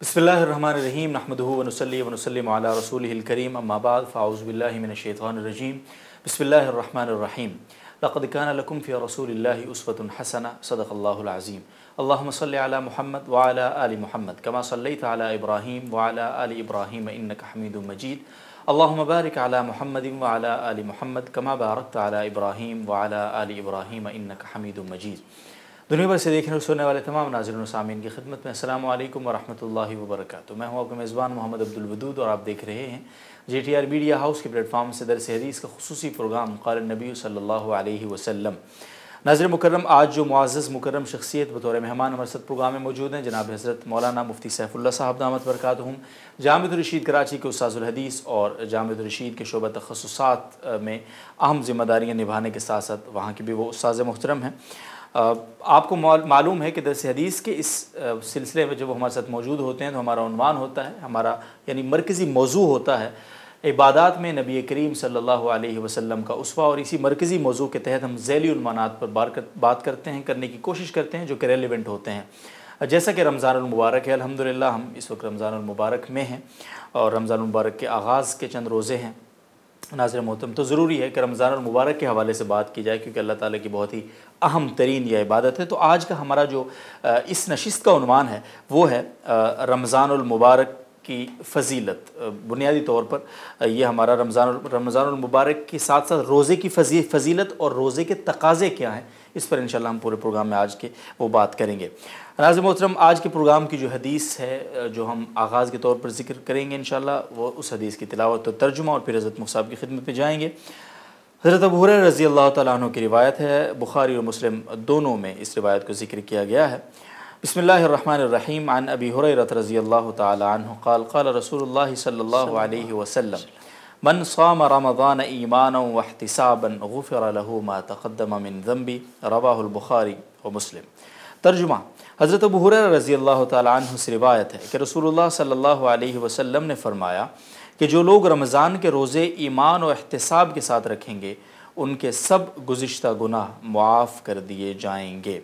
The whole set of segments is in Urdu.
بسم الله الرحمن الرحيم نحمده ونصلي ونسلم على رسوله الكريم اما بعد فاعوذ بالله من الشيطان الرجيم بسم الله الرحمن الرحيم لقد كان لكم في رسول الله أسوة حسنة صدق الله العظيم اللهم صل على محمد وعلى آل محمد كما صليت على إبراهيم وعلى آل إبراهيم إنك حميد مجيد اللهم بارك على محمد وعلى آل محمد كما باركت على إبراهيم وعلى آل إبراهيم إنك حميد مجيد دنیا بھر سے دیکھنے اور سننے والے تمام ناظرین و سامعین کی خدمت میں السلام علیکم ورحمۃ اللہ وبرکاتہ میں ہوں آپ کا میزبان محمد الودود اور آپ دیکھ رہے ہیں G T R media house کے فارم سے درس حدیث کا خصوصی پروگرام قال نبی صلی اللہ علیہ وسلم ناظر مکرم آج جو معزز مکرم شخصیت بطور مہمان ہمارے ساتھ پروگرام میں موجود ہیں جناب حضرت مولانا مفتی سیف اللہ صاحب دامت برکاتہ ہوں جامع الرشید کراچی کے استاذ الحدیث اور جامع الرشید کے شعبہ تخصصات میں اہم ذمہ داریاں نبھانے کے ساتھ ساتھ وہاں کی بھی وہ استاذ محترم ہیں آپ کو معلوم ہے کہ درس حدیث کے اس سلسلے میں جب وہ ہمارے ساتھ موجود ہوتے ہیں تو ہمارا عنوان ہوتا ہے ہمارا یعنی مرکزی موضوع ہوتا ہے عبادات میں نبی کریم صلی اللہ علیہ وسلم کا اسوا اور اسی مرکزی موضوع کے تحت ہم ذیلی عنوانات پر بات کرتے ہیں کرنے کی کوشش کرتے ہیں جو کہ ریلیونٹ ہوتے ہیں جیسا کہ رمضان المبارک ہے الحمدللہ ہم اس وقت رمضان المبارک میں ہیں اور رمضان المبارک کے آغاز کے چند روزے ہیں ناظر محتم تو ضروری ہے کہ رمضان المبارک کے حوالے سے بات کی جائے کیونکہ اللہ تعالیٰ کی بہت ہی اہم ترین یہ عبادت ہے تو آج کا ہمارا جو اس نشست کا عنوان ہے وہ ہے رمضان المبارک کی فضیلت بنیادی طور پر یہ ہمارا رمضان رمضان المبارک کے ساتھ ساتھ روزے کی فضیلت اور روزے کے تقاضے کیا ہیں اس پر انشاءاللہ ہم پورے پروگرام میں آج کے وہ بات کریں گے ناظر محترم آج کے پروگرام کی جو حدیث ہے جو ہم آغاز کے طور پر ذکر کریں گے انشاءاللہ وہ اس حدیث کی تلاوت ترجمہ اور پھر حضرت مقصد کی خدمت پہ جائیں گے حضرت حریر رضی اللہ تعالیٰ عنہ کی روایت ہے بخاری اور مسلم دونوں میں اس روایت کو ذکر کیا گیا ہے بسم اللہ الرحمن الرحیم عن ابی حریرت رضی اللہ تعالیٰ عنہ قال قال رسول اللہ صلی اللہ علیہ وسلم من صام رمضان ایمانا واحتسابا غفر له ما تقدم من ذنبی رواہ البخاری و مسلم ترجمہ حضرت ابو حریر رضی اللہ تعالیٰ سے روایت ہے کہ رسول اللہ صلی اللہ علیہ وسلم نے فرمایا کہ جو لوگ رمضان کے روزے ایمان و احتساب کے ساتھ رکھیں گے ان کے سب گزشتہ گناہ معاف کر دیے جائیں گے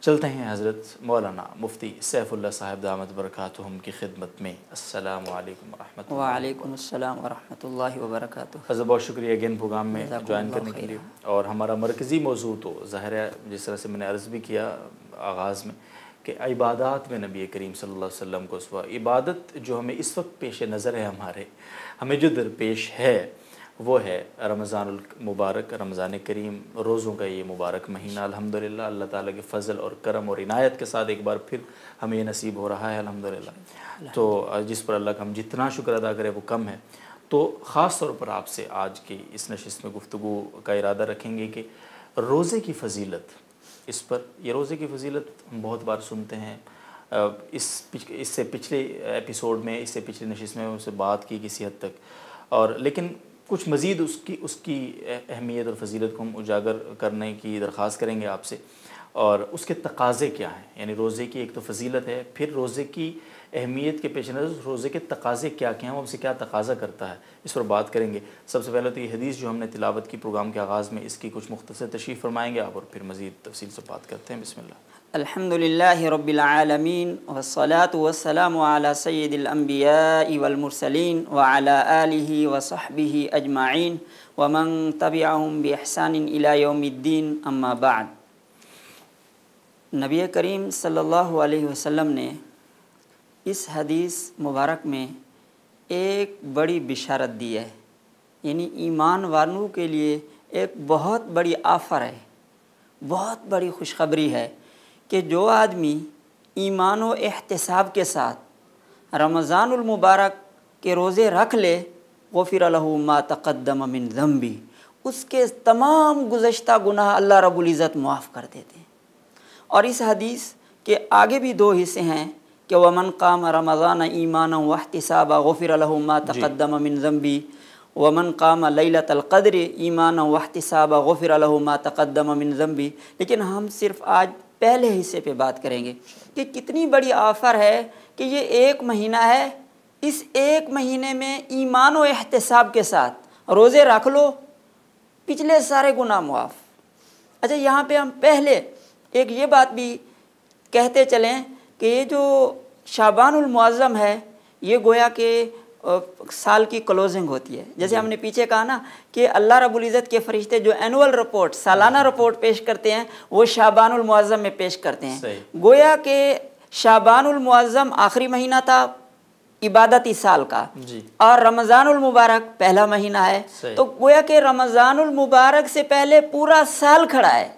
چلتے ہیں حضرت مولانا مفتی سیف اللہ صاحب دامت برکاتہم ہم کی خدمت میں السلام علیکم ورحمت اللہ وعلیکم السلام ورحمۃ اللہ وبرکاتہ حضرت بہت شکریہ اگین پروگرام میں جوائن کرنے کے اور ہمارا مرکزی موضوع تو ظاہر ہے جس طرح سے میں نے عرض بھی کیا آغاز میں کہ عبادات میں نبی کریم صلی اللہ علیہ وسلم کو سوا عبادت جو ہمیں اس وقت پیش نظر ہے ہمارے ہمیں جو درپیش ہے وہ ہے رمضان المبارک رمضان کریم روزوں کا یہ مبارک مہینہ الحمدللہ اللہ تعالیٰ کے فضل اور کرم اور عنایت کے ساتھ ایک بار پھر ہمیں یہ نصیب ہو رہا ہے الحمدللہ تو جس پر اللہ کا ہم جتنا شکر ادا کریں وہ کم ہے تو خاص طور پر آپ سے آج کی اس نشست میں گفتگو کا ارادہ رکھیں گے کہ روزے کی فضیلت اس پر یہ روزے کی فضیلت ہم بہت بار سنتے ہیں اس اس سے پچھلے ایپیسوڈ میں اس سے پچھلی نشست میں اسے سے بات کی کسی حد تک اور لیکن کچھ مزید اس کی اس کی اہمیت اور فضیلت کو ہم اجاگر کرنے کی درخواست کریں گے آپ سے اور اس کے تقاضے کیا ہیں یعنی روزے کی ایک تو فضیلت ہے پھر روزے کی اہمیت کے پیش نظر روزے کے تقاضے کیا کیا ہیں وہ اسے کیا تقاضہ کرتا ہے اس پر بات کریں گے سب سے پہلے تو یہ حدیث جو ہم نے تلاوت کی پروگرام کے آغاز میں اس کی کچھ مختصر تشریف فرمائیں گے آپ اور پھر مزید تفصیل سے بات کرتے ہیں بسم اللہ الحمد للہ رب العالمین والسلام علی سید الانبیاء والمرسلین وعلى آلہ و اجمعین ومن و منگ الى الم الدین اماب نبی کریم صلی اللہ علیہ وسلم نے اس حدیث مبارک میں ایک بڑی بشارت دی ہے یعنی ایمان وانو کے لیے ایک بہت بڑی آفر ہے بہت بڑی خوشخبری ہے کہ جو آدمی ایمان و احتساب کے ساتھ رمضان المبارک کے روزے رکھ لے غفر پھر ما تقدم من ذنبی اس کے تمام گزشتہ گناہ اللہ رب العزت معاف کر دیتے ہیں اور اس حدیث کے آگے بھی دو حصے ہیں کہ ومن قام رمضان ایمان واہتی غفر جی. غفر ما تقدم من ذنبی ومن قام لیلت القدر ایمان وحتی غفر غفر ما تقدم من ذنبی لیکن ہم صرف آج پہلے حصے پہ بات کریں گے کہ کتنی بڑی آفر ہے کہ یہ ایک مہینہ ہے اس ایک مہینے میں ایمان و احتساب کے ساتھ روزے رکھ لو پچھلے سارے گناہ معاف اچھا یہاں پہ ہم پہلے ایک یہ بات بھی کہتے چلیں کہ یہ جو شابان المعظم ہے یہ گویا کہ سال کی کلوزنگ ہوتی ہے جیسے ہم نے پیچھے کہا نا کہ اللہ رب العزت کے فرشتے جو اینول رپورٹ سالانہ رپورٹ پیش کرتے ہیں وہ شابان المعظم میں پیش کرتے ہیں گویا کہ شعبان المعظم آخری مہینہ تھا عبادتی سال کا جی۔ اور رمضان المبارک پہلا مہینہ ہے تو گویا کہ رمضان المبارک سے پہلے پورا سال کھڑا ہے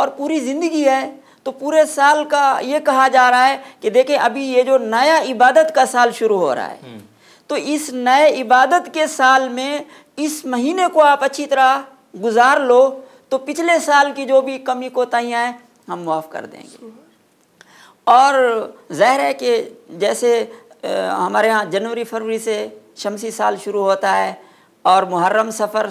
اور پوری زندگی ہے تو پورے سال کا یہ کہا جا رہا ہے کہ دیکھیں ابھی یہ جو نیا عبادت کا سال شروع ہو رہا ہے تو اس نئے عبادت کے سال میں اس مہینے کو آپ اچھی طرح گزار لو تو پچھلے سال کی جو بھی کمی کوتاہیاں ہیں ہم معاف کر دیں گے اور ظاہر ہے کہ جیسے ہمارے ہاں جنوری فروری سے شمسی سال شروع ہوتا ہے اور محرم سفر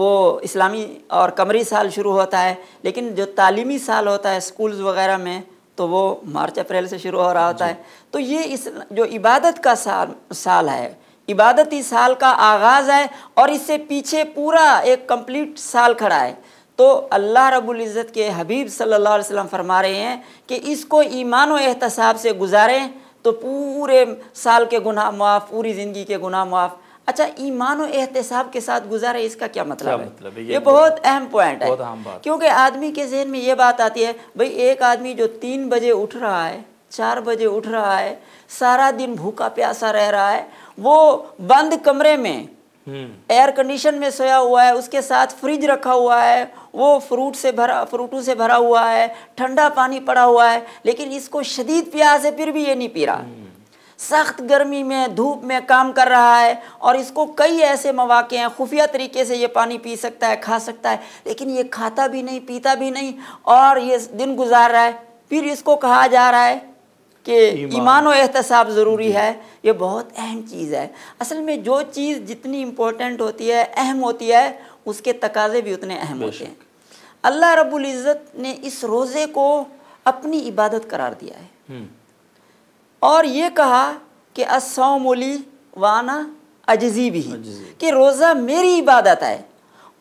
وہ اسلامی اور قمری سال شروع ہوتا ہے لیکن جو تعلیمی سال ہوتا ہے اسکولز وغیرہ میں تو وہ مارچ اپریل سے شروع ہو رہا ہوتا ہے جی۔ تو یہ اس جو عبادت کا سال سال ہے عبادتی سال کا آغاز ہے اور اس سے پیچھے پورا ایک کمپلیٹ سال کھڑا ہے تو اللہ رب العزت کے حبیب صلی اللہ علیہ وسلم فرما رہے ہیں کہ اس کو ایمان و احتساب سے گزاریں تو پورے سال کے گناہ معاف پوری زندگی کے گناہ معاف اچھا ایمان و احتساب کے ساتھ گزارے اس کا کیا مطلب, مطلب ہے یہ بہت اہم پوائنٹ ہے کیونکہ آدمی کے ذہن میں یہ بات آتی ہے بھئی ایک آدمی جو تین بجے اٹھ رہا ہے چار بجے اٹھ رہا ہے سارا دن بھوکا پیاسا رہ رہا ہے وہ بند کمرے میں ایئر کنڈیشن میں سویا ہوا ہے اس کے ساتھ فریج رکھا ہوا ہے وہ فروٹ سے فروٹوں سے بھرا ہوا ہے ٹھنڈا پانی پڑا ہوا ہے لیکن اس کو شدید پیاس ہے پھر بھی یہ نہیں پی رہا سخت گرمی میں دھوپ میں کام کر رہا ہے اور اس کو کئی ایسے مواقع ہیں خفیہ طریقے سے یہ پانی پی سکتا ہے کھا سکتا ہے لیکن یہ کھاتا بھی نہیں پیتا بھی نہیں اور یہ دن گزار رہا ہے پھر اس کو کہا جا رہا ہے کہ ایمان و احتساب ضروری جی۔ ہے یہ بہت اہم چیز ہے اصل میں جو چیز جتنی امپورٹنٹ ہوتی ہے اہم ہوتی ہے اس کے تقاضے بھی اتنے اہم ہوتے ہیں اللہ رب العزت نے اس روزے کو اپنی عبادت قرار دیا ہے اور یہ کہا کہ علی وانا اجزی بھی کہ روزہ میری عبادت ہے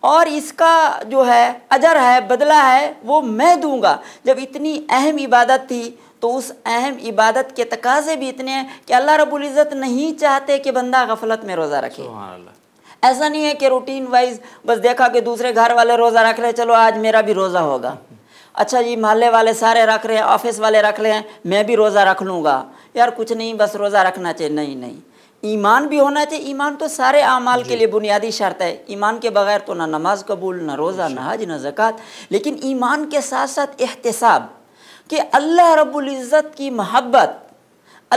اور اس کا جو ہے اجر ہے بدلہ ہے وہ میں دوں گا جب اتنی اہم عبادت تھی تو اس اہم عبادت کے تقاضے بھی اتنے ہیں کہ اللہ رب العزت نہیں چاہتے کہ بندہ غفلت میں روزہ رکھے ایسا نہیں ہے کہ روٹین وائز بس دیکھا کہ دوسرے گھر والے روزہ رکھ رہے چلو آج میرا بھی روزہ ہوگا اچھا جی محلے والے سارے رکھ رہے ہیں آفس والے رکھ رہے ہیں میں بھی روزہ رکھ لوں گا یار کچھ نہیں بس روزہ رکھنا چاہیے نہیں نہیں ایمان بھی ہونا چاہیے ایمان تو سارے اعمال کے جی۔ لیے بنیادی شرط ہے ایمان کے بغیر تو نہ نماز قبول نہ روزہ نہ حج نہ زکوٰۃ لیکن ایمان کے ساتھ ساتھ احتساب کہ اللہ رب العزت کی محبت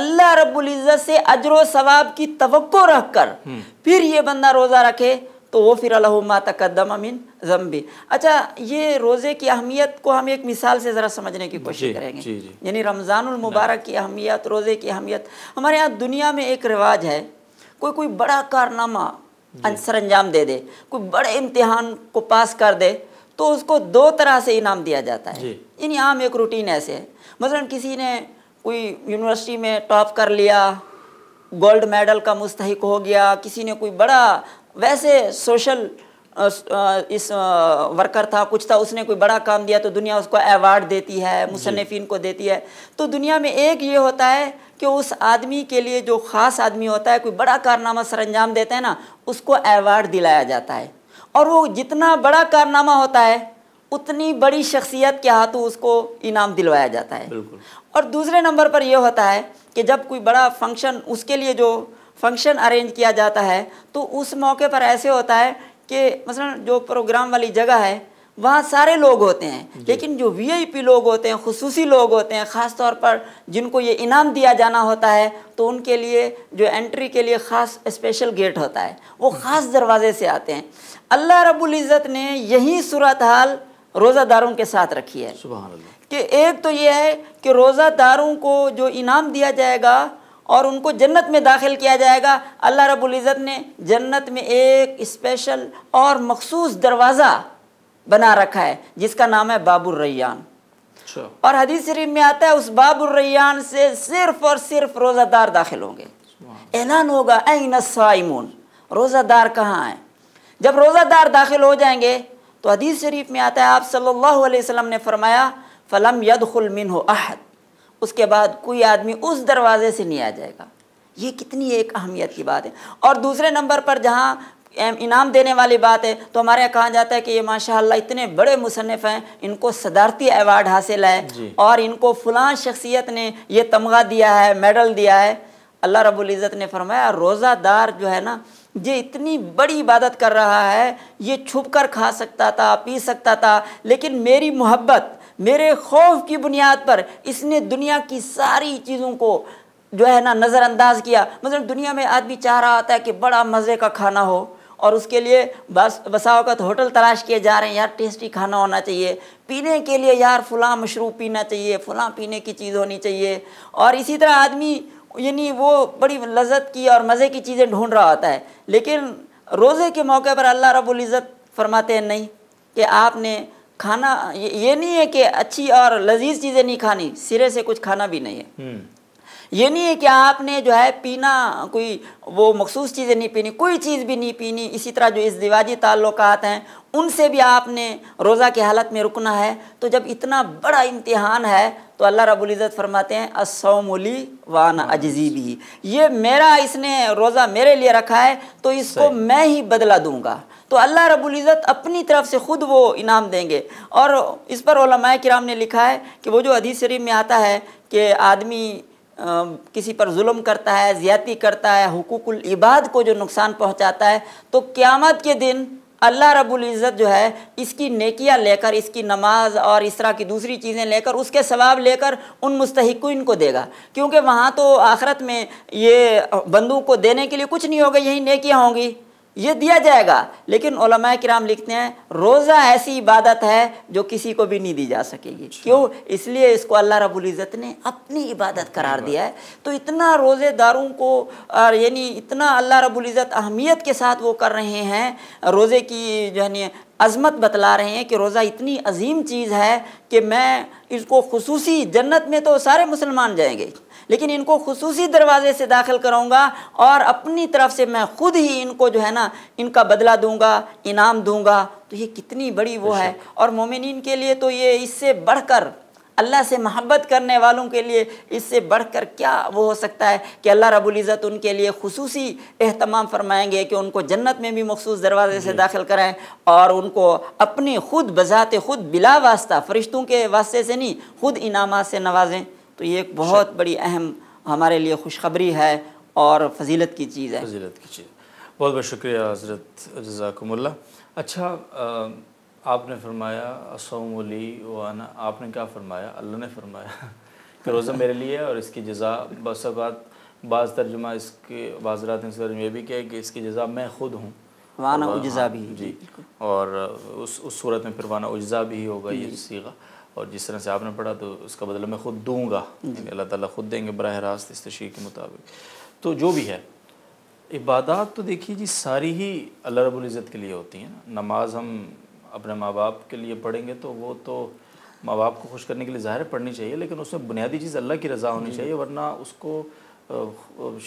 اللہ رب العزت سے اجر و ثواب کی توقع رکھ کر پھر یہ بندہ روزہ رکھے تو وہ پھر علامات تقدم امین ضمبی اچھا یہ روزے کی اہمیت کو ہم ایک مثال سے ذرا سمجھنے کی کوشش جی، کریں گے جی، جی۔ یعنی رمضان المبارک کی اہمیت روزے کی اہمیت ہمارے یہاں دنیا میں ایک رواج ہے کوئی کوئی بڑا کارنامہ سر انجام دے دے کوئی بڑے امتحان کو پاس کر دے تو اس کو دو طرح سے انعام دیا جاتا ہے یعنی عام ایک روٹین ایسے ہے مثلا کسی نے کوئی یونیورسٹی میں ٹاپ کر لیا گولڈ میڈل کا مستحق ہو گیا کسی نے کوئی بڑا ویسے سوشل اس ورکر تھا کچھ تھا اس نے کوئی بڑا کام دیا تو دنیا اس کو ایوارڈ دیتی ہے جی۔ مصنفین کو دیتی ہے تو دنیا میں ایک یہ ہوتا ہے کہ اس آدمی کے لیے جو خاص آدمی ہوتا ہے کوئی بڑا کارنامہ سر انجام دیتے ہیں نا اس کو ایوارڈ دلایا جاتا ہے اور وہ جتنا بڑا کارنامہ ہوتا ہے اتنی بڑی شخصیت کے ہاتھوں اس کو انعام دلوایا جاتا ہے اور دوسرے نمبر پر یہ ہوتا ہے کہ جب کوئی بڑا فنکشن اس کے لیے جو فنکشن ارینج کیا جاتا ہے تو اس موقع پر ایسے ہوتا ہے کہ مثلا جو پروگرام والی جگہ ہے وہاں سارے لوگ ہوتے ہیں جی۔ لیکن جو وی آئی پی لوگ ہوتے ہیں خصوصی لوگ ہوتے ہیں خاص طور پر جن کو یہ انعام دیا جانا ہوتا ہے تو ان کے لیے جو انٹری کے لیے خاص اسپیشل گیٹ ہوتا ہے وہ خاص دروازے سے آتے ہیں اللہ رب العزت نے یہی صورتحال روزہ داروں کے ساتھ رکھی ہے کہ ایک تو یہ ہے کہ روزہ داروں کو جو انعام دیا جائے گا اور ان کو جنت میں داخل کیا جائے گا اللہ رب العزت نے جنت میں ایک اسپیشل اور مخصوص دروازہ بنا رکھا ہے جس کا نام ہے باب الریان اچھا۔ اور حدیث شریف میں آتا ہے اس باب الریان سے صرف اور صرف روزہ دار داخل ہوں گے اعلان ہوگا این السائمون روزہ دار کہاں ہیں جب روزہ دار داخل ہو جائیں گے تو حدیث شریف میں آتا ہے آپ صلی اللہ علیہ وسلم نے فرمایا فلم يَدْخُلْ مِنْهُ ہو احد اس کے بعد کوئی آدمی اس دروازے سے نہیں آ جائے گا یہ کتنی ایک اہمیت کی بات ہے اور دوسرے نمبر پر جہاں انعام دینے والی بات ہے تو ہمارے یہاں کہا جاتا ہے کہ یہ ماشاء اللہ اتنے بڑے مصنف ہیں ان کو صدارتی ایوارڈ حاصل ہے جی۔ اور ان کو فلاں شخصیت نے یہ تمغہ دیا ہے میڈل دیا ہے اللہ رب العزت نے فرمایا روزہ دار جو ہے نا یہ اتنی بڑی عبادت کر رہا ہے یہ چھپ کر کھا سکتا تھا پی سکتا تھا لیکن میری محبت میرے خوف کی بنیاد پر اس نے دنیا کی ساری چیزوں کو جو ہے نا نظر انداز کیا مثلا دنیا میں آدمی چاہ رہا ہوتا ہے کہ بڑا مزے کا کھانا ہو اور اس کے لیے بس بسا اوقات ہوٹل تلاش کیے جا رہے ہیں یار ٹیسٹی کھانا ہونا چاہیے پینے کے لیے یار فلاں مشروب پینا چاہیے فلاں پینے کی چیز ہونی چاہیے اور اسی طرح آدمی یعنی وہ بڑی لذت کی اور مزے کی چیزیں ڈھونڈ رہا ہوتا ہے لیکن روزے کے موقع پر اللہ رب العزت فرماتے ہیں نہیں کہ آپ نے کھانا یہ نہیں ہے کہ اچھی اور لذیذ چیزیں نہیں کھانی سرے سے کچھ کھانا بھی نہیں ہے یہ نہیں ہے کہ آپ نے جو ہے پینا کوئی وہ مخصوص چیزیں نہیں پینی کوئی چیز بھی نہیں پینی اسی طرح جو اس دیواجی تعلقات ہیں ان سے بھی آپ نے روزہ کی حالت میں رکنا ہے تو جب اتنا بڑا امتحان ہے تو اللہ رب العزت فرماتے ہیں اسومولی وانا عجیبی یہ میرا اس نے روزہ میرے لیے رکھا ہے تو اس کو میں ہی بدلہ دوں گا تو اللہ رب العزت اپنی طرف سے خود وہ انعام دیں گے اور اس پر علماء کرام نے لکھا ہے کہ وہ جو حدیث شریف میں آتا ہے کہ آدمی کسی پر ظلم کرتا ہے زیادتی کرتا ہے حقوق العباد کو جو نقصان پہنچاتا ہے تو قیامت کے دن اللہ رب العزت جو ہے اس کی نیکیاں لے کر اس کی نماز اور اس طرح کی دوسری چیزیں لے کر اس کے ثواب لے کر ان مستحقین کو دے گا کیونکہ وہاں تو آخرت میں یہ بندوق کو دینے کے لیے کچھ نہیں ہوگا یہی نیکیاں ہوں گی یہ دیا جائے گا لیکن علماء کرام لکھتے ہیں روزہ ایسی عبادت ہے جو کسی کو بھی نہیں دی جا سکے گی اچھا۔ کیوں اس لیے اس کو اللہ رب العزت نے اپنی عبادت قرار دیا ہے تو اتنا روزے داروں کو یعنی اتنا اللہ رب العزت اہمیت کے ساتھ وہ کر رہے ہیں روزے کی جو ہے عظمت بتلا رہے ہیں کہ روزہ اتنی عظیم چیز ہے کہ میں اس کو خصوصی جنت میں تو سارے مسلمان جائیں گے لیکن ان کو خصوصی دروازے سے داخل کروں گا اور اپنی طرف سے میں خود ہی ان کو جو ہے نا ان کا بدلہ دوں گا انعام دوں گا تو یہ کتنی بڑی وہ ہے اور مومنین کے لیے تو یہ اس سے بڑھ کر اللہ سے محبت کرنے والوں کے لیے اس سے بڑھ کر کیا وہ ہو سکتا ہے کہ اللہ رب العزت ان کے لیے خصوصی اہتمام فرمائیں گے کہ ان کو جنت میں بھی مخصوص دروازے سے داخل کرائیں اور ان کو اپنی خود بذات خود بلا واسطہ فرشتوں کے واسطے سے نہیں خود انعامات سے نوازیں تو یہ ایک بہت بڑی اہم ہمارے لیے خوشخبری ہے اور فضیلت کی چیز ہے فضیلت کی چیز بہت بہت شکریہ حضرت جزاکم اللہ اچھا آپ نے فرمایا علی وانا آپ نے کیا فرمایا اللہ نے فرمایا کہ روزہ میرے لیے اور اس کی جزا بس بات بعض ترجمہ اس کے بعض رات نے یہ بھی کہے کہ اس کی جزا میں خود ہوں وانا اجزا ہاں، جی اور اس اس صورت میں پھر وانا اجزا بھی ہوگا جی، جی۔ یہ سیغہ اور جس طرح سے آپ نے پڑھا تو اس کا بدلہ میں خود دوں گا جی۔ اللہ تعالیٰ خود دیں گے براہ راست اس تشریح کے مطابق تو جو بھی ہے عبادات تو دیکھیے جی ساری ہی اللہ رب العزت کے لیے ہوتی ہیں نماز ہم اپنے ماں باپ کے لیے پڑھیں گے تو وہ تو ماں باپ کو خوش کرنے کے لیے ظاہر پڑھنی چاہیے لیکن اس میں بنیادی چیز اللہ کی رضا ہونی جی۔ چاہیے ورنہ اس کو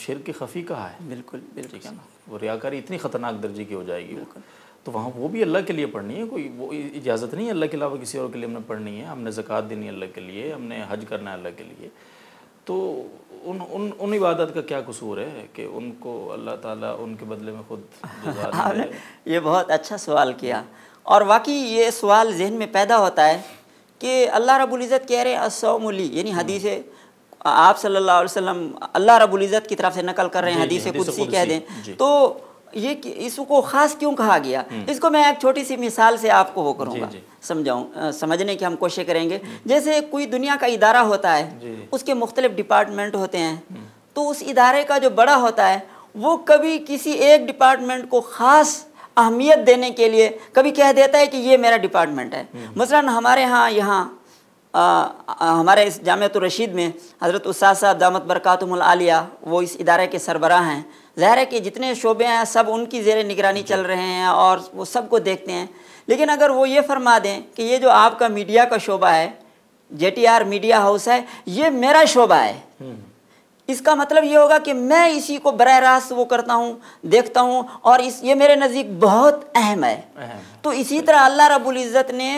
شرک خفی کہا ہے بالکل بالکل ہے نا وہ ریاکاری اتنی خطرناک درجے کی ہو جائے گی بالکل تو وہاں وہ بھی اللہ کے لیے پڑھنی ہے کوئی وہ اجازت نہیں ہے اللہ کے علاوہ کسی اور کے لیے ہم نے پڑھنی ہے ہم نے زکوٰۃ دینی ہے اللہ کے لیے ہم نے حج کرنا ہے اللہ کے لیے تو ان ان ان عبادت کا کیا قصور ہے کہ ان کو اللہ تعالیٰ ان کے بدلے میں خود یہ بہت اچھا سوال کیا اور واقعی یہ سوال ذہن میں پیدا ہوتا ہے کہ اللہ رب العزت کہہ رہے ہیں علی یعنی حدیث آپ صلی اللہ علیہ وسلم اللہ رب العزت کی طرف سے نقل کر رہے ہیں جی، جی، حدیث قدسی کہہ دیں جی۔ تو یہ اس کو خاص کیوں کہا گیا اس کو میں ایک چھوٹی سی مثال سے آپ کو وہ کروں جی، گا جی۔ سمجھاؤں سمجھنے کی ہم کوشش کریں گے جیسے کوئی دنیا کا ادارہ ہوتا ہے جی۔ اس کے مختلف ڈپارٹمنٹ ہوتے ہیں تو اس ادارے کا جو بڑا ہوتا ہے وہ کبھی کسی ایک ڈپارٹمنٹ کو خاص اہمیت دینے کے لیے کبھی کہہ دیتا ہے کہ یہ میرا ڈپارٹمنٹ ہے مثلا ہمارے ہاں یہاں ہمارے اس الرشید میں حضرت الصاہ صاحب دامت برکاتم العالیہ وہ اس ادارے کے سربراہ ہیں ظاہر ہے کہ جتنے شعبے ہیں سب ان کی زیر نگرانی چل رہے ہیں اور وہ سب کو دیکھتے ہیں لیکن اگر وہ یہ فرما دیں کہ یہ جو آپ کا میڈیا کا شعبہ ہے J T R media house ہے یہ میرا شعبہ ہے اس کا مطلب یہ ہوگا کہ میں اسی کو براہ راست وہ کرتا ہوں دیکھتا ہوں اور اس یہ میرے نزدیک بہت اہم ہے تو اسی طرح اللہ رب العزت نے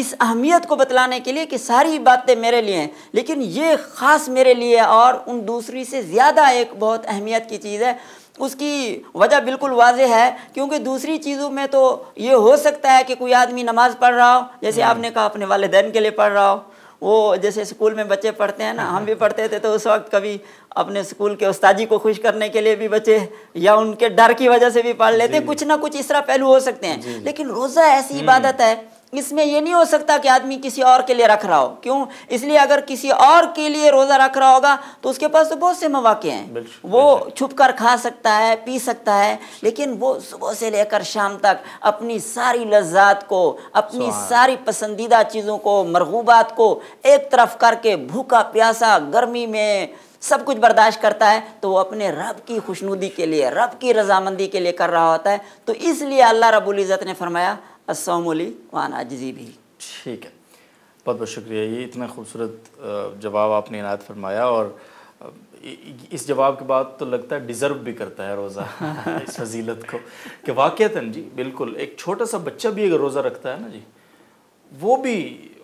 اس اہمیت کو بتلانے کے لیے کہ ساری باتیں میرے لیے ہیں لیکن یہ خاص میرے لیے اور ان دوسری سے زیادہ ایک بہت اہمیت کی چیز ہے اس کی وجہ بالکل واضح ہے کیونکہ دوسری چیزوں میں تو یہ ہو سکتا ہے کہ کوئی آدمی نماز پڑھ رہا ہو جیسے آپ نے کہا اپنے والدین کے لیے پڑھ رہا ہو وہ جیسے اسکول میں بچے پڑھتے ہیں نا ہم بھی پڑھتے تھے تو اس وقت کبھی اپنے اسکول کے استادی کو خوش کرنے کے لیے بھی بچے یا ان کے ڈر کی وجہ سے بھی پڑھ لیتے جی، جی۔ کچھ نہ کچھ اس طرح پہلو ہو سکتے ہیں جی، لیکن روزہ ایسی عبادت ہے اس میں یہ نہیں ہو سکتا کہ آدمی کسی اور کے لیے رکھ رہا ہو کیوں اس لیے اگر کسی اور کے لیے روزہ رکھ رہا ہوگا تو اس کے پاس تو بہت سے مواقع ہیں وہ چھپ کر کھا سکتا ہے پی سکتا ہے لیکن وہ صبح سے لے کر شام تک اپنی ساری لذات کو اپنی ساری پسندیدہ چیزوں کو مرغوبات کو ایک طرف کر کے بھوکا پیاسا گرمی میں سب کچھ برداشت کرتا ہے تو وہ اپنے رب کی خوشنودی کے لیے رب کی رضامندی کے لیے کر رہا ہوتا ہے تو اس لیے اللہ رب العزت نے فرمایا وانا بھی ٹھیک ہے بہت بہت شکریہ یہ اتنا خوبصورت جواب آپ نے عنایت فرمایا اور اس جواب کے بعد تو لگتا ہے ڈیزرو بھی کرتا ہے روزہ اس حضیلت کو کہ واقعات جی بالکل ایک چھوٹا سا بچہ بھی اگر روزہ رکھتا ہے نا جی وہ بھی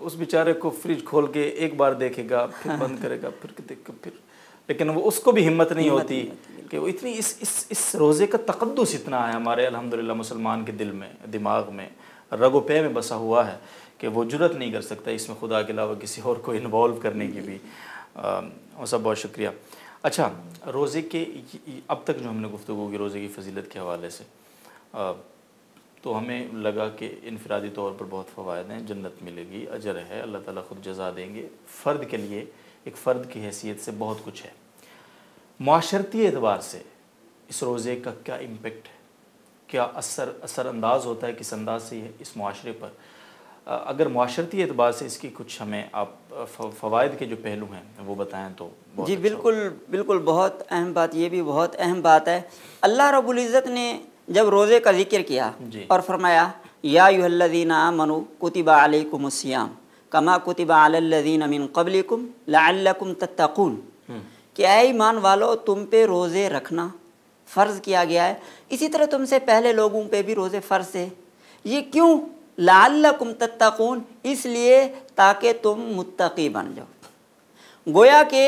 اس بیچارے کو فریج کھول کے ایک بار دیکھے گا پھر بند کرے گا پھر دیکھ پھر لیکن وہ اس کو بھی ہمت نہیں ہوتی کہ وہ اتنی اس اس اس روزے کا تقدس اتنا ہے ہمارے الحمدللہ مسلمان کے دل میں دماغ میں رگ و پے میں بسا ہوا ہے کہ وہ جرت نہیں کر سکتا اس میں خدا کے علاوہ کسی اور کو انوالو کرنے کی بھی سب بہت شکریہ اچھا روزے کے اب تک جو ہم نے گفتگو کی روزے کی فضیلت کے حوالے سے تو ہمیں لگا کہ انفرادی طور پر بہت فوائد ہیں جنت ملے گی اجر ہے اللہ تعالیٰ خود جزا دیں گے فرد کے لیے ایک فرد کی حیثیت سے بہت کچھ ہے معاشرتی اعتبار سے اس روزے کا کیا امپیکٹ ہے کیا اثر اثر انداز ہوتا ہے کس انداز سے اس معاشرے پر اگر معاشرتی اعتبار سے اس کی کچھ ہمیں آپ فوائد کے جو پہلو ہیں وہ بتائیں تو جی اچھا بالکل بالکل بہت اہم بات یہ بھی بہت اہم بات ہے اللہ رب العزت نے جب روزے کا ذکر کیا جی۔ اور فرمایا یادین الذین علیہ کتب علیکم السیام کما علی الذین من قبلکم لعلکم تتقون کہ اے ایمان والو تم پہ روزے رکھنا فرض کیا گیا ہے اسی طرح تم سے پہلے لوگوں پہ بھی روزے فرض ہے یہ کیوں لعلکم تتقون اس لیے تاکہ تم متقی بن جاؤ گویا کہ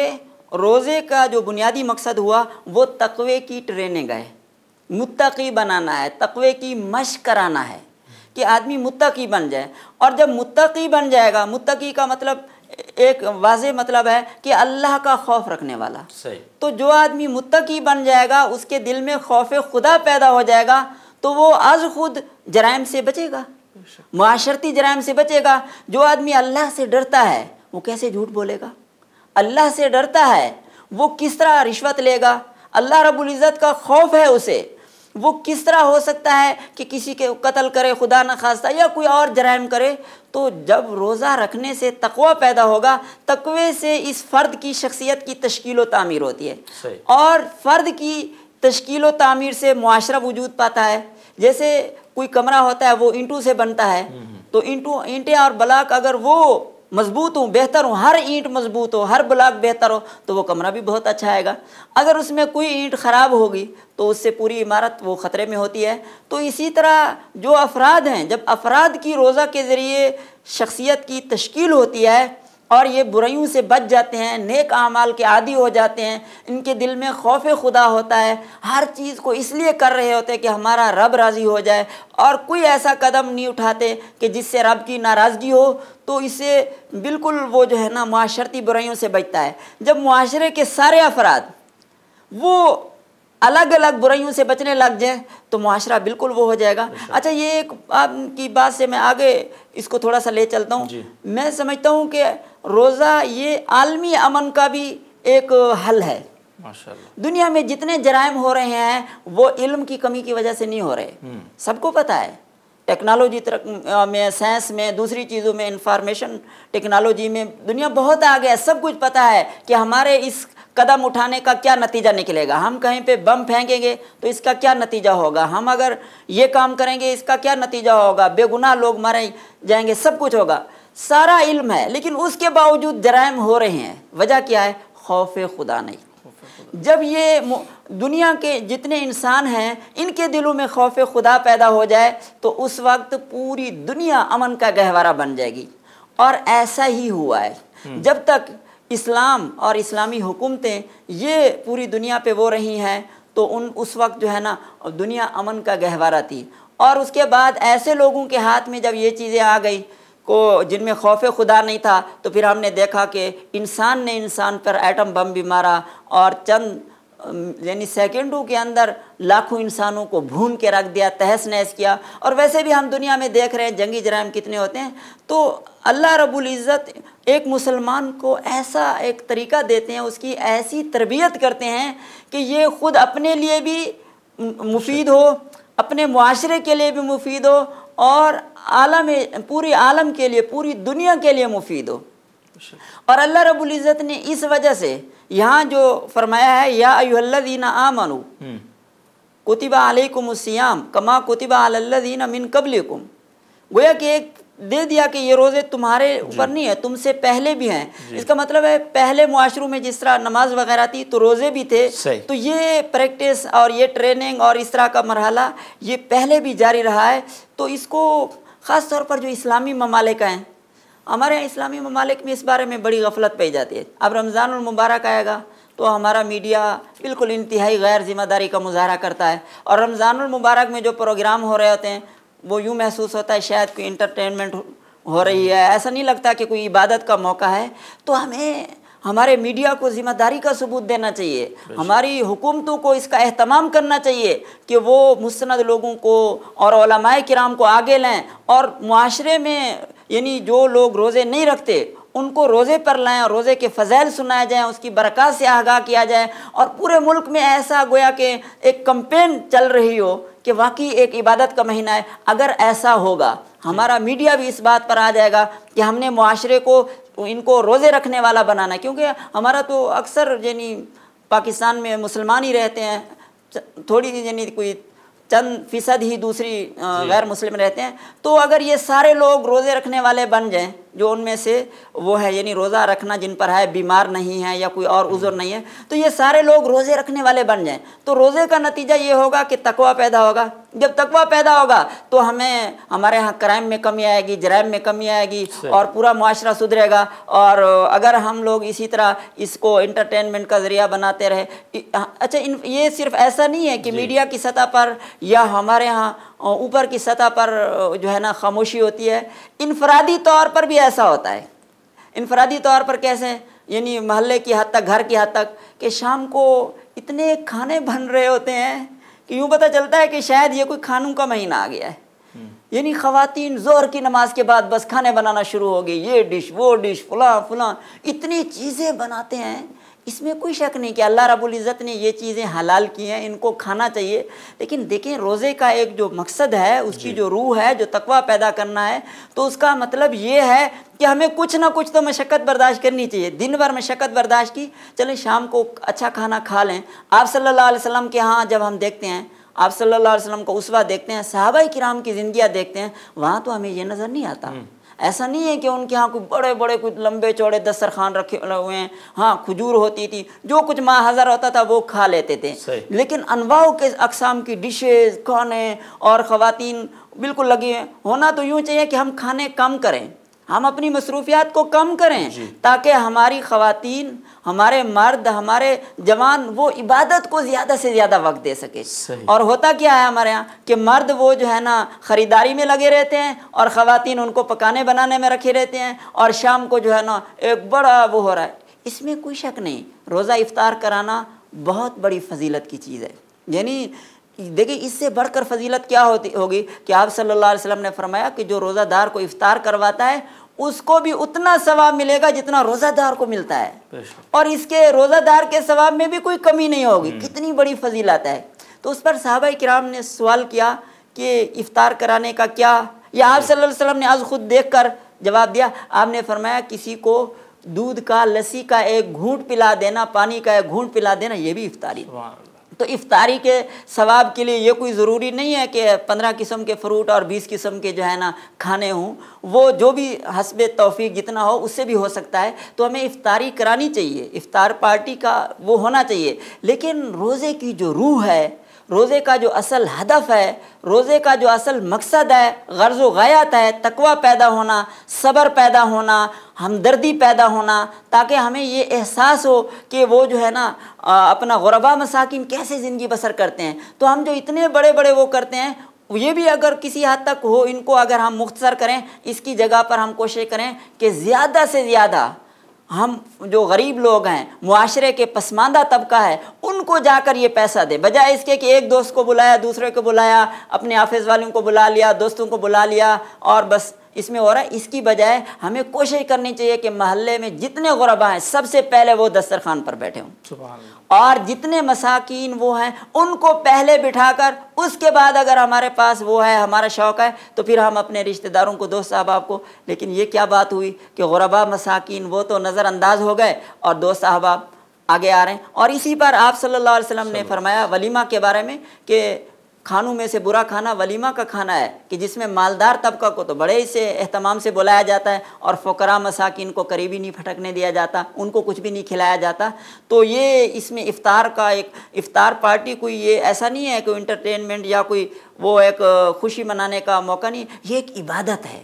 روزے کا جو بنیادی مقصد ہوا وہ تقوی کی ٹریننگ ہے متقی بنانا ہے تقوی کی مشق کرانا ہے کہ آدمی متقی بن جائے اور جب متقی بن جائے گا متقی کا مطلب ایک واضح مطلب ہے کہ اللہ کا خوف رکھنے والا تو جو آدمی متقی بن جائے گا اس کے دل میں خوف خدا پیدا ہو جائے گا تو وہ از خود جرائم سے بچے گا معاشرتی جرائم سے بچے گا جو آدمی اللہ سے ڈرتا ہے وہ کیسے جھوٹ بولے گا اللہ سے ڈرتا ہے وہ کس طرح رشوت لے گا اللہ رب العزت کا خوف ہے اسے وہ کس طرح ہو سکتا ہے کہ کسی کے قتل کرے خدا نخواستہ یا کوئی اور جرائم کرے تو جب روزہ رکھنے سے تقوی پیدا ہوگا تقوی سے اس فرد کی شخصیت کی تشکیل و تعمیر ہوتی ہے اور فرد کی تشکیل و تعمیر سے معاشرہ وجود پاتا ہے جیسے کوئی کمرہ ہوتا ہے وہ انٹو سے بنتا ہے تو انٹو انٹیں اور بلاک اگر وہ مضبوط ہوں بہتر ہوں ہر اینٹ مضبوط ہو ہر بلاک بہتر ہو تو وہ کمرہ بھی بہت اچھا آئے گا اگر اس میں کوئی اینٹ خراب ہوگی تو اس سے پوری عمارت وہ خطرے میں ہوتی ہے تو اسی طرح جو افراد ہیں جب افراد کی روزہ کے ذریعے شخصیت کی تشکیل ہوتی ہے اور یہ برائیوں سے بچ جاتے ہیں نیک اعمال کے عادی ہو جاتے ہیں ان کے دل میں خوف خدا ہوتا ہے ہر چیز کو اس لیے کر رہے ہوتے ہیں کہ ہمارا رب راضی ہو جائے اور کوئی ایسا قدم نہیں اٹھاتے کہ جس سے رب کی ناراضگی ہو تو اسے بالکل وہ جو ہے نا معاشرتی برائیوں سے بچتا ہے جب معاشرے کے سارے افراد وہ الگ الگ برائیوں سے بچنے لگ جائیں تو معاشرہ بالکل وہ ہو جائے گا اچھا یہ ایک آپ کی بات سے میں آگے اس کو تھوڑا سا لے چلتا ہوں جی۔ میں سمجھتا ہوں کہ روزہ یہ عالمی امن کا بھی ایک حل ہے دنیا میں جتنے جرائم ہو رہے ہیں وہ علم کی کمی کی وجہ سے نہیں ہو رہے سب کو پتہ ہے ٹیکنالوجی میں سائنس میں دوسری چیزوں میں انفارمیشن ٹیکنالوجی میں دنیا بہت آگے ہے سب کچھ پتا ہے کہ ہمارے اس قدم اٹھانے کا کیا نتیجہ نکلے گا ہم کہیں پہ بم پھینکیں گے تو اس کا کیا نتیجہ ہوگا ہم اگر یہ کام کریں گے اس کا کیا نتیجہ ہوگا بے گناہ لوگ مارے جائیں گے سب کچھ ہوگا سارا علم ہے لیکن اس کے باوجود جرائم ہو رہے ہیں وجہ کیا ہے خوف خدا نہیں جب یہ دنیا کے جتنے انسان ہیں ان کے دلوں میں خوف خدا پیدا ہو جائے تو اس وقت پوری دنیا امن کا گہوارہ بن جائے گی اور ایسا ہی ہوا ہے جب تک اسلام اور اسلامی حکومتیں یہ پوری دنیا پہ وہ رہی ہیں تو ان اس وقت جو ہے نا دنیا امن کا گہوارہ تھی اور اس کے بعد ایسے لوگوں کے ہاتھ میں جب یہ چیزیں آ گئی کو جن میں خوف خدا نہیں تھا تو پھر ہم نے دیکھا کہ انسان نے انسان پر ایٹم بم بھی مارا اور چند یعنی سیکنڈوں کے اندر لاکھوں انسانوں کو بھون کے رکھ دیا تہس نہس کیا اور ویسے بھی ہم دنیا میں دیکھ رہے ہیں جنگی جرائم کتنے ہوتے ہیں تو اللہ رب العزت ایک مسلمان کو ایسا ایک طریقہ دیتے ہیں اس کی ایسی تربیت کرتے ہیں کہ یہ خود اپنے لیے بھی مفید ہو اپنے معاشرے کے لیے بھی مفید ہو اور عالم پوری عالم کے لیے پوری دنیا کے لیے مفید ہو اور اللہ رب العزت نے اس وجہ سے یہاں جو فرمایا ہے یا دینہ آمنو کتبہ علیکم السیام کما کتبہ اللہ دینہ من قبلکم گویا کہ ایک دے دیا کہ یہ روزے تمہارے جی۔ اوپر نہیں ہے تم سے پہلے بھی ہیں جی۔ اس کا مطلب ہے پہلے معاشروں میں جس طرح نماز وغیرہ تھی تو روزے بھی تھے تو یہ پریکٹس اور یہ ٹریننگ اور اس طرح کا مرحلہ یہ پہلے بھی جاری رہا ہے تو اس کو خاص طور پر جو اسلامی ممالک ہیں ہمارے یہاں اسلامی ممالک میں اس بارے میں بڑی غفلت پائی جاتی ہے اب رمضان المبارک آئے گا تو ہمارا میڈیا بالکل انتہائی غیر ذمہ داری کا مظاہرہ کرتا ہے اور رمضان المبارک میں جو پروگرام ہو رہے ہوتے ہیں وہ یوں محسوس ہوتا ہے شاید کوئی انٹرٹینمنٹ ہو رہی ہے ایسا نہیں لگتا کہ کوئی عبادت کا موقع ہے تو ہمیں ہمارے میڈیا کو ذمہ داری کا ثبوت دینا چاہیے ہماری حکومتوں کو اس کا اہتمام کرنا چاہیے کہ وہ مستند لوگوں کو اور علماء کرام کو آگے لیں اور معاشرے میں یعنی جو لوگ روزے نہیں رکھتے ان کو روزے پر لائیں روزے کے فضائل سنایا جائیں اس کی برکات سے آگاہ کیا جائے اور پورے ملک میں ایسا گویا کہ ایک کمپین چل رہی ہو کہ واقعی ایک عبادت کا مہینہ ہے اگر ایسا ہوگا ہمارا میڈیا بھی اس بات پر آ جائے گا کہ ہم نے معاشرے کو ان کو روزے رکھنے والا بنانا کیونکہ ہمارا تو اکثر یعنی پاکستان میں مسلمان ہی رہتے ہیں تھوڑی یعنی کوئی چند فیصد ہی دوسری جی۔ غیر مسلم رہتے ہیں تو اگر یہ سارے لوگ روزے رکھنے والے بن جائیں جو ان میں سے وہ ہے یعنی روزہ رکھنا جن پر ہے بیمار نہیں ہے یا کوئی اور عذر نہیں ہے تو یہ سارے لوگ روزے رکھنے والے بن جائیں تو روزے کا نتیجہ یہ ہوگا کہ تقوا پیدا ہوگا جب تکوا پیدا ہوگا تو ہمیں ہمارے ہاں کرائم میں کمی آئے گی جرائم میں کمی آئے گی اور پورا معاشرہ سدھرے گا اور اگر ہم لوگ اسی طرح اس کو انٹرٹینمنٹ کا ذریعہ بناتے رہے اچھا یہ صرف ایسا نہیں ہے کہ میڈیا جی۔ کی سطح پر یا ہمارے ہاں اوپر کی سطح پر جو ہے نا خاموشی ہوتی ہے انفرادی طور پر بھی ایسا ہوتا ہے انفرادی طور پر کیسے یعنی محلے کی حد تک گھر کی حد تک کہ شام کو اتنے کھانے بن رہے ہوتے ہیں کہ یوں پتہ چلتا ہے کہ شاید یہ کوئی کھانوں کا مہینہ آ گیا ہے یعنی خواتین زور کی نماز کے بعد بس کھانے بنانا شروع ہو گئی یہ ڈش وہ ڈش فلاں فلاں اتنی چیزیں بناتے ہیں اس میں کوئی شک نہیں کہ اللہ رب العزت نے یہ چیزیں حلال کی ہیں ان کو کھانا چاہیے لیکن دیکھیں روزے کا ایک جو مقصد ہے اس کی جی۔ جو روح ہے جو تقوی پیدا کرنا ہے تو اس کا مطلب یہ ہے کہ ہمیں کچھ نہ کچھ تو مشقت برداشت کرنی چاہیے دن بھر مشقت برداشت کی چلیں شام کو اچھا کھانا کھا لیں آپ صلی اللہ علیہ وسلم کے ہاں جب ہم دیکھتے ہیں آپ صلی اللہ علیہ وسلم کو اسوا دیکھتے ہیں صحابہ کرام کی زندگیاں دیکھتے ہیں وہاں تو ہمیں یہ نظر نہیں آتا ایسا نہیں ہے کہ ان کے ہاں کوئی بڑے بڑے کوئی لمبے چوڑے دسترخوان رکھے ہوئے ہیں ہاں کھجور ہوتی تھی جو کچھ حضر ہوتا تھا وہ کھا لیتے تھے لیکن انواع کے اقسام کی ڈشیز کھانے اور خواتین بالکل لگی ہیں ہونا تو یوں چاہیے کہ ہم کھانے کم کریں ہم اپنی مصروفیات کو کم کریں جی۔ تاکہ ہماری خواتین ہمارے مرد ہمارے جوان وہ عبادت کو زیادہ سے زیادہ وقت دے سکے اور ہوتا کیا ہے ہمارے یہاں کہ مرد وہ جو ہے نا خریداری میں لگے رہتے ہیں اور خواتین ان کو پکانے بنانے میں رکھے رہتے ہیں اور شام کو جو ہے نا ایک بڑا وہ ہو رہا ہے اس میں کوئی شک نہیں روزہ افطار کرانا بہت بڑی فضیلت کی چیز ہے یعنی دیکھیں اس سے بڑھ کر فضیلت کیا ہوتی ہوگی کہ آپ صلی اللہ علیہ وسلم نے فرمایا کہ جو روزہ دار کو افطار کرواتا ہے اس کو بھی اتنا ثواب ملے گا جتنا روزہ دار کو ملتا ہے اور اس کے روزہ دار کے ثواب میں بھی کوئی کمی نہیں ہوگی کتنی بڑی فضیلت ہے تو اس پر صحابہ کرام نے سوال کیا کہ افطار کرانے کا کیا یا آپ صلی اللہ علیہ وسلم نے آج خود دیکھ کر جواب دیا آپ نے فرمایا کسی کو دودھ کا لسی کا ایک گھونٹ پلا دینا پانی کا ایک گھونٹ پلا دینا یہ بھی افطاری تو افطاری کے ثواب کے لیے یہ کوئی ضروری نہیں ہے کہ پندرہ قسم کے فروٹ اور بیس قسم کے جو ہے نا کھانے ہوں وہ جو بھی حسب توفیق جتنا ہو اس سے بھی ہو سکتا ہے تو ہمیں افطاری کرانی چاہیے افطار پارٹی کا وہ ہونا چاہیے لیکن روزے کی جو روح ہے روزے کا جو اصل ہدف ہے روزے کا جو اصل مقصد ہے غرض و غیات ہے تقوا پیدا ہونا صبر پیدا ہونا ہمدردی پیدا ہونا تاکہ ہمیں یہ احساس ہو کہ وہ جو ہے نا اپنا غربا مساکین کیسے زندگی بسر کرتے ہیں تو ہم جو اتنے بڑے بڑے وہ کرتے ہیں یہ بھی اگر کسی حد تک ہو ان کو اگر ہم مختصر کریں اس کی جگہ پر ہم کوشش کریں کہ زیادہ سے زیادہ ہم جو غریب لوگ ہیں معاشرے کے پسماندہ طبقہ ہے ان کو جا کر یہ پیسہ دے بجائے اس کے کہ ایک دوست کو بلایا دوسرے کو بلایا اپنے آفس والوں کو بلا لیا دوستوں کو بلا لیا اور بس اس میں ہو رہا ہے اس کی بجائے ہمیں کوشش کرنی چاہیے کہ محلے میں جتنے غربا ہیں سب سے پہلے وہ دسترخوان پر بیٹھے ہوں اور جتنے مساکین وہ ہیں ان کو پہلے بٹھا کر اس کے بعد اگر ہمارے پاس وہ ہے ہمارا شوق ہے تو پھر ہم اپنے رشتہ داروں کو دوست احباب کو لیکن یہ کیا بات ہوئی کہ غربا مساکین وہ تو نظر انداز ہو گئے اور دوست صحباب آگے آ رہے ہیں اور اسی پر آپ صلی اللہ علیہ وسلم نے فرمایا ولیمہ کے بارے میں کہ کھانوں میں سے برا کھانا ولیمہ کا کھانا ہے کہ جس میں مالدار طبقہ کو تو بڑے سے اہتمام سے بلایا جاتا ہے اور فقرا مساکین کو قریبی نہیں پھٹکنے دیا جاتا ان کو کچھ بھی نہیں کھلایا جاتا تو یہ اس میں افطار کا ایک افطار پارٹی کوئی یہ ایسا نہیں ہے کوئی انٹرٹینمنٹ یا کوئی وہ ایک خوشی منانے کا موقع نہیں یہ ایک عبادت ہے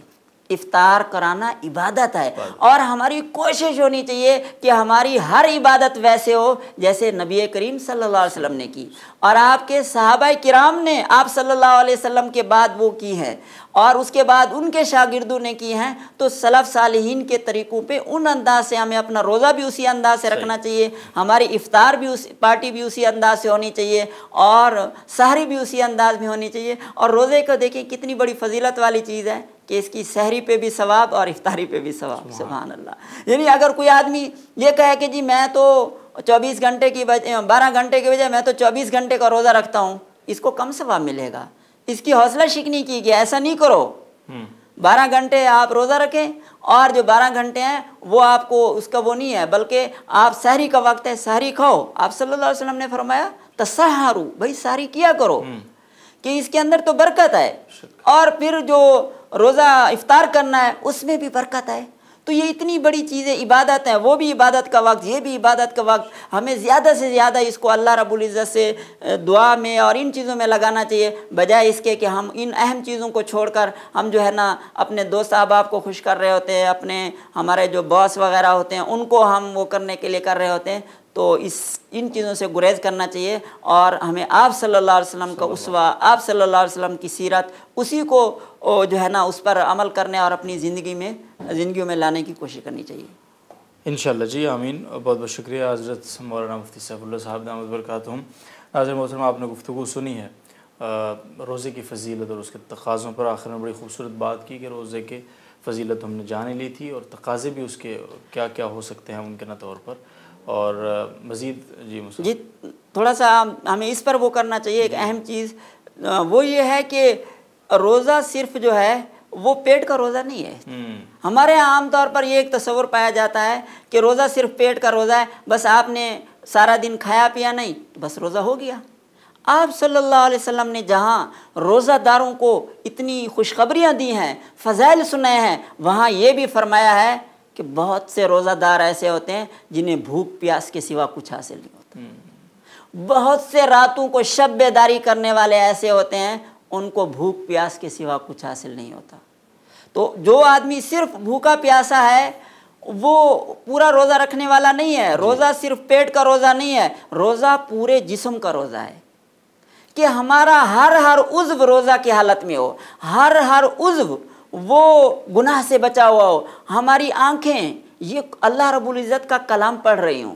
افطار کرانا عبادت ہے اور ہماری کوشش ہونی چاہیے کہ ہماری ہر عبادت ویسے ہو جیسے نبی کریم صلی اللہ علیہ وسلم نے کی اور آپ کے صحابہ کرام نے آپ صلی اللہ علیہ وسلم کے بعد وہ کی ہے اور اس کے بعد ان کے شاگردوں نے کی ہیں تو صلف صالحین کے طریقوں پہ ان انداز سے ہمیں اپنا روزہ بھی اسی انداز سے رکھنا چاہیے ہماری افطار بھی اس پارٹی بھی اسی انداز سے ہونی چاہیے اور سہری بھی اسی انداز میں ہونی چاہیے اور روزے کو دیکھیں کتنی بڑی فضیلت والی چیز ہے کہ اس کی سہری پہ بھی ثواب اور افطاری پہ بھی ثواب سبحان اللہ یعنی اگر کوئی آدمی یہ کہے کہ جی میں تو چوبیس گھنٹے کی بارہ گھنٹے کی بجائے میں تو چوبیس گھنٹے کا روزہ رکھتا ہوں اس کو کم ثواب ملے گا اس کی حوصلہ شکنی کی گیا ایسا نہیں کرو بارہ گھنٹے آپ روزہ رکھیں اور جو بارہ گھنٹے ہیں وہ آپ کو اس کا وہ نہیں ہے بلکہ آپ سحری کا وقت ہے سحری کھاؤ آپ صلی اللہ علیہ وسلم نے فرمایا تصہارو بھائی سحری کیا کرو کہ اس کے اندر تو برکت ہے اور پھر جو روزہ افطار کرنا ہے اس میں بھی برکت ہے تو یہ اتنی بڑی چیزیں عبادت ہیں وہ بھی عبادت کا وقت یہ بھی عبادت کا وقت ہمیں زیادہ سے زیادہ اس کو اللہ رب العزت سے دعا میں اور ان چیزوں میں لگانا چاہیے بجائے اس کے کہ ہم ان اہم چیزوں کو چھوڑ کر ہم جو ہے نا اپنے دوست احباب کو خوش کر رہے ہوتے ہیں اپنے ہمارے جو باس وغیرہ ہوتے ہیں ان کو ہم وہ کرنے کے لیے کر رہے ہوتے ہیں تو اس ان چیزوں سے گریز کرنا چاہیے اور ہمیں آپ صلی اللہ علیہ وسلم کا اسوا آپ صلی اللہ علیہ وسلم کی سیرت اسی کو جو ہے نا اس پر عمل کرنے اور اپنی زندگی میں زندگیوں میں لانے کی کوشش کرنی چاہیے انشاءاللہ جی آمین بہت بہت شکریہ حضرت مولانا مفتی صاحب اللہ صاحب برکاتہم ناظر محترم آپ نے گفتگو سنی ہے روزے کی فضیلت اور اس کے تقاضوں پر آخر میں بڑی خوبصورت بات کی کہ روزے کے فضیلت ہم نے جانے لی تھی اور تقاضے بھی اس کے کیا کیا ہو سکتے ہیں ان کے طور پر اور مزید جی جی تھوڑا سا ہمیں اس پر وہ کرنا چاہیے ایک جی۔ اہم چیز وہ یہ ہے کہ روزہ صرف جو ہے وہ پیٹ کا روزہ نہیں ہے ہمارے عام طور پر یہ ایک تصور پایا جاتا ہے کہ روزہ صرف پیٹ کا روزہ ہے بس آپ نے سارا دن کھایا پیا نہیں بس روزہ ہو گیا آپ صلی اللہ علیہ وسلم نے جہاں روزہ داروں کو اتنی خوشخبریاں دی ہیں فضائل سنے ہیں وہاں یہ بھی فرمایا ہے کہ بہت سے روزہ دار ایسے ہوتے ہیں جنہیں بھوک پیاس کے سوا کچھ حاصل نہیں ہوتا بہت سے راتوں کو شب بیداری کرنے والے ایسے ہوتے ہیں ان کو بھوک پیاس کے سوا کچھ حاصل نہیں ہوتا تو جو آدمی صرف بھوکا پیاسا ہے وہ پورا روزہ رکھنے والا نہیں ہے جی۔ روزہ صرف پیٹ کا روزہ نہیں ہے روزہ پورے جسم کا روزہ ہے کہ ہمارا ہر ہر عضو روزہ کی حالت میں ہو ہر ہر عضو وہ گناہ سے بچا ہوا ہو ہماری آنکھیں یہ اللہ رب العزت کا کلام پڑھ رہی ہوں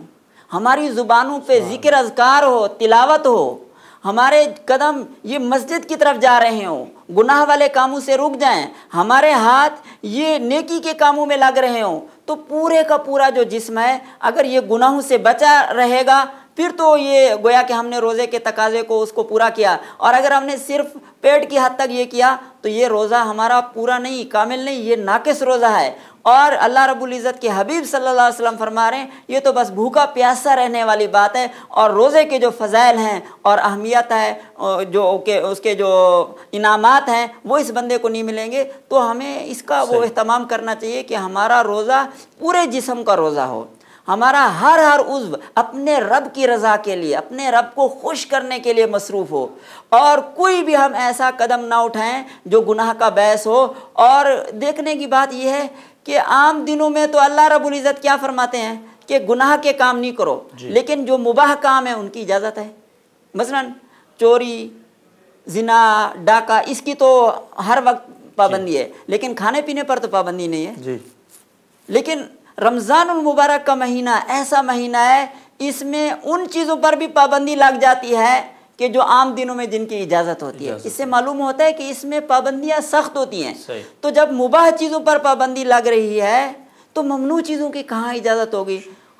ہماری زبانوں پہ ذکر اذکار ہو تلاوت ہو ہمارے قدم یہ مسجد کی طرف جا رہے ہوں گناہ والے کاموں سے رک جائیں ہمارے ہاتھ یہ نیکی کے کاموں میں لگ رہے ہوں تو پورے کا پورا جو جسم ہے اگر یہ گناہوں سے بچا رہے گا پھر تو یہ گویا کہ ہم نے روزے کے تقاضے کو اس کو پورا کیا اور اگر ہم نے صرف پیٹ کی حد تک یہ کیا تو یہ روزہ ہمارا پورا نہیں کامل نہیں یہ ناقص روزہ ہے اور اللہ رب العزت کے حبیب صلی اللہ علیہ وسلم فرما رہے ہیں یہ تو بس بھوکا پیاسا رہنے والی بات ہے اور روزے کے جو فضائل ہیں اور اہمیت ہے جو کہ اس کے جو انعامات ہیں وہ اس بندے کو نہیں ملیں گے تو ہمیں اس کا وہ اہتمام کرنا چاہیے کہ ہمارا روزہ پورے جسم کا روزہ ہو ہمارا ہر ہر عضو اپنے رب کی رضا کے لیے اپنے رب کو خوش کرنے کے لیے مصروف ہو اور کوئی بھی ہم ایسا قدم نہ اٹھائیں جو گناہ کا بحث ہو اور دیکھنے کی بات یہ ہے کہ عام دنوں میں تو اللہ رب العزت کیا فرماتے ہیں کہ گناہ کے کام نہیں کرو جی۔ لیکن جو مباح کام ہیں ان کی اجازت ہے مثلا چوری زنا ڈاکہ اس کی تو ہر وقت پابندی جی۔ ہے لیکن کھانے پینے پر تو پابندی نہیں ہے جی لیکن رمضان المبارک کا مہینہ ایسا مہینہ ہے اس میں ان چیزوں پر بھی پابندی لگ جاتی ہے کہ جو عام دنوں میں جن کی اجازت ہوتی ہے اس سے معلوم ہوتا ہے کہ اس میں پابندیاں سخت ہوتی ہیں تو جب مباح چیزوں پر پابندی لگ رہی ہے تو ممنوع چیزوں کی کہاں اجازت ہوگی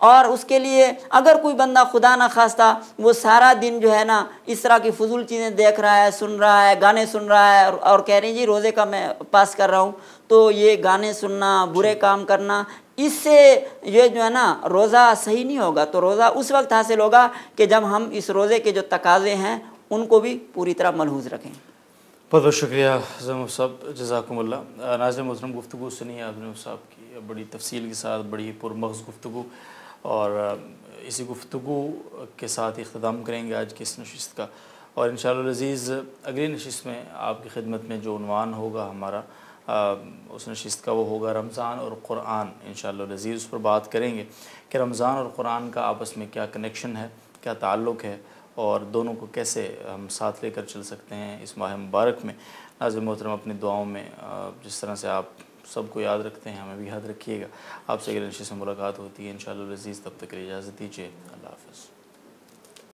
اور اس کے لیے اگر کوئی بندہ خدا نہ خواستہ وہ سارا دن جو ہے نا اس طرح کی فضول چیزیں دیکھ رہا ہے سن رہا ہے گانے سن رہا ہے اور کہہ رہے ہیں جی روزے کا میں پاس کر رہا ہوں تو یہ گانے سننا برے جی۔ کام کرنا اس سے یہ جو ہے نا روزہ صحیح نہیں ہوگا تو روزہ اس وقت حاصل ہوگا کہ جب ہم اس روزے کے جو تقاضے ہیں ان کو بھی پوری طرح ملحوظ رکھیں بہت بہت شکریہ حضم صاحب جزاکم اللہ ناظر محترم گفتگو سُنی حضر صاحب کی بڑی تفصیل کے ساتھ بڑی پرمغز گفتگو اور اسی گفتگو کے ساتھ اختتام کریں گے آج اس نشست کا اور انشاءاللہ العزیز عزیز اگلی نشست میں آپ کی خدمت میں جو عنوان ہوگا ہمارا اس نشست کا وہ ہوگا رمضان اور قرآن انشاءاللہ لزیز اس پر بات کریں گے کہ رمضان اور قرآن کا آپس میں کیا کنیکشن ہے کیا تعلق ہے اور دونوں کو کیسے ہم ساتھ لے کر چل سکتے ہیں اس ماہ مبارک میں ناظر محترم اپنی دعاؤں میں جس طرح سے آپ سب کو یاد رکھتے ہیں ہمیں بھی یاد رکھیے گا آپ سے اگر نشست سے ملاقات ہوتی ہے انشاءاللہ لزیز تب تک کر لی اجازت دیجیے اللہ حافظ